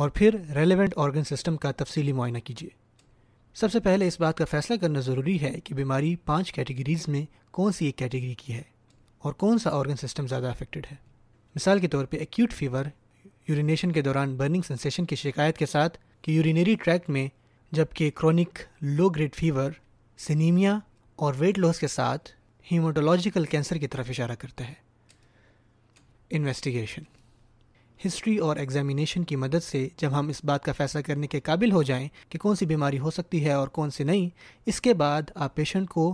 और फिर relevant organ system का तफसीली मुआयना कीजिए सबसे पहले इस बात का फैसला करना ज़रूरी है कि बीमारी पाँच कैटेगरीज में कौन सी एक कैटेगरी की है और कौन सा ऑर्गन सिस्टम ज़्यादा अफेक्टेड है मिसाल के तौर पर एक्यूट फीवर यूरिनेशन के दौरान बर्निंग सेंसेशन की शिकायत के साथ कि यूरिनरी ट्रैक्ट में जबकि क्रॉनिक लो ग्रेड फीवर सिनीमिया और वेट लॉस के साथ हीमोटोलॉजिकल कैंसर की तरफ इशारा करता है इन्वेस्टिगेशन हिस्ट्री और एग्जामिनेशन की मदद से जब हम इस बात का फैसला करने के काबिल हो जाएं कि कौन सी बीमारी हो सकती है और कौन सी नहीं इसके बाद आप पेशेंट को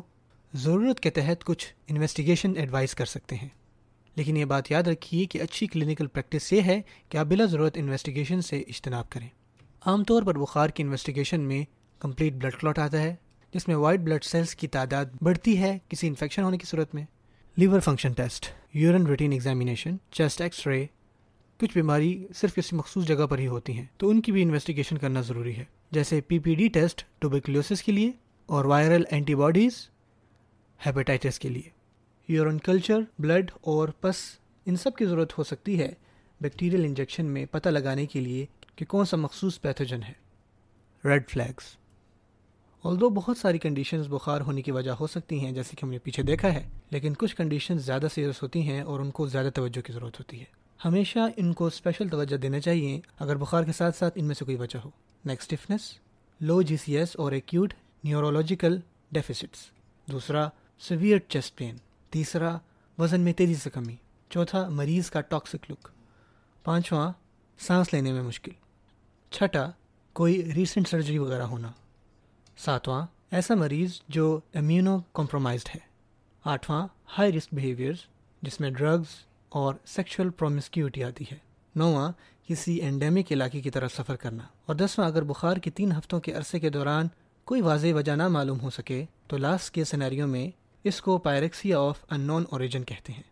ज़रूरत के तहत कुछ इन्वेस्टिगेशन एडवाइस कर सकते हैं लेकिन ये बात याद रखिए कि अच्छी क्लिनिकल प्रैक्टिस ये है कि आप बिला ज़रूरत इन्वेस्टिगेशन से इजतनाब करें आमतौर पर बुखार की इन्वेस्टिगेशन में कंप्लीट ब्लड क्लॉट आता है जिसमें वाइट ब्लड सेल्स की तादाद बढ़ती है किसी इन्फेक्शन होने की सूरत में liver function test urine routine examination chest x ray कुछ बीमारी सिर्फ किसी मखसूस जगह पर ही होती हैं तो उनकी भी इन्वेस्टिगेशन करना ज़रूरी है जैसे पीपीडी टेस्ट टोबेक्लोसिस के लिए और वायरल एंटीबॉडीज़ हेपेटाइटिस के लिए यूरन कल्चर ब्लड और पस इन सब की ज़रूरत हो सकती है बैक्टीरियल इंजेक्शन में पता लगाने के लिए कि कौन सा मखसूस पैथोजन है रेड फ्लैग्स ऑल्दो बहुत सारी कंडीशंस बुखार होने की वजह हो सकती हैं जैसे कि हमने पीछे देखा है लेकिन कुछ कंडीशंस ज़्यादा सीरियस होती हैं और उनको ज़्यादा तवज्जो की ज़रूरत होती है हमेशा इनको स्पेशल तवज्जो देना चाहिए अगर बुखार के साथ साथ इनमें से कोई बचा हो नेक्स्ट स्टिफनेस लो जी और एक्यूट न्यूरोलॉजिकल डेफिसिट्स दूसरा सिवियर चेस्ट पेन तीसरा वज़न में तेज़ी से कमी चौथा मरीज़ का टॉक्सिक लुक पाँचवा सांस लेने में मुश्किल छठा कोई रीसेंट सर्जरी वगैरह होना सातवां ऐसा मरीज़ जो इम्यूनो कॉम्प्रोमाइज है आठवां हाई रिस्क बिहेवियर्स जिसमें ड्रग्स और सेक्सुअल प्रोमिस्क्यूटी आती है नौवा किसी एंडेमिक इलाके की तरफ सफ़र करना और दसवां अगर बुखार के तीन हफ्तों के अरसे के दौरान कोई वाज वजह ना मालूम हो सके तो लास्ट के सिनेरियो में इसको पायरेक्सिया ऑफ अननोन ओरिजिन कहते हैं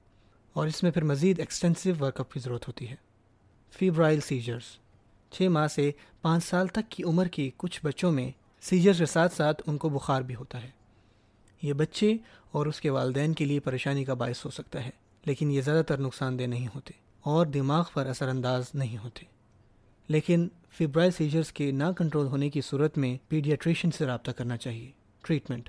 और इसमें फिर मज़ीद एक्सटेंसिव वर्कअप की ज़रूरत होती है फीब्राइल सीजर्स छः माह से पाँच साल तक की उम्र के कुछ बच्चों में सीजर्स के साथ साथ उनको बुखार भी होता है ये बच्चे और उसके वालदेन के लिए परेशानी का बायस हो सकता है लेकिन ये ज़्यादातर नुकसानदेह नहीं होते और दिमाग पर असरानंदाज नहीं होते लेकिन फिब्राइल सीजर्स के ना कंट्रोल होने की सूरत में पीडियाट्रिशियन से रबता करना चाहिए ट्रीटमेंट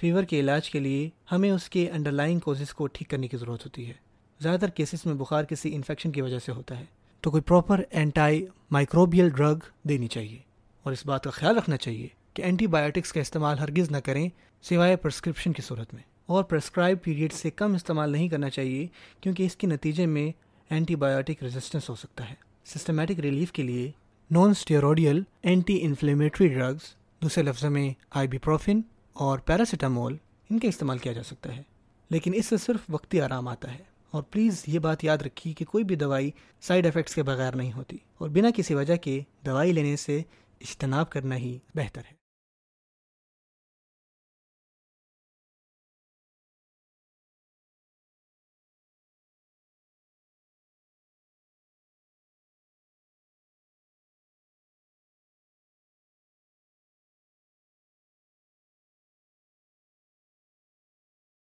फीवर के इलाज के लिए हमें उसके अंडरलाइंग कोजेस को ठीक करने की ज़रूरत होती है ज़्यादातर केसेस में बुखार किसी इन्फेक्शन की वजह से होता है तो कोई प्रॉपर एंटी माइक्रोबियल ड्रग देनी चाहिए और इस बात का ख्याल रखना चाहिए कि एंटीबायोटिक्स का इस्तेमाल हरगिज़ न करें सिवाय प्रस्क्रिप्शन की सूरत में और प्रेस्क्राइब पीरियड से कम इस्तेमाल नहीं करना चाहिए क्योंकि इसके नतीजे में एंटीबायोटिक रेजिस्टेंस हो सकता है सिस्टमेटिक रिलीफ के लिए non steroidal anti inflammatory drugs दूसरे लफ्जों में आई और पैरासीटामोल इनका इस्तेमाल किया जा सकता है लेकिन इससे सिर्फ वक्ती आराम आता है और प्लीज़ ये बात याद रखिए कि कोई भी दवाई साइड इफ़ेक्ट्स के बगैर नहीं होती और बिना किसी वजह के दवाई लेने से इज्तनाब करना ही बेहतर है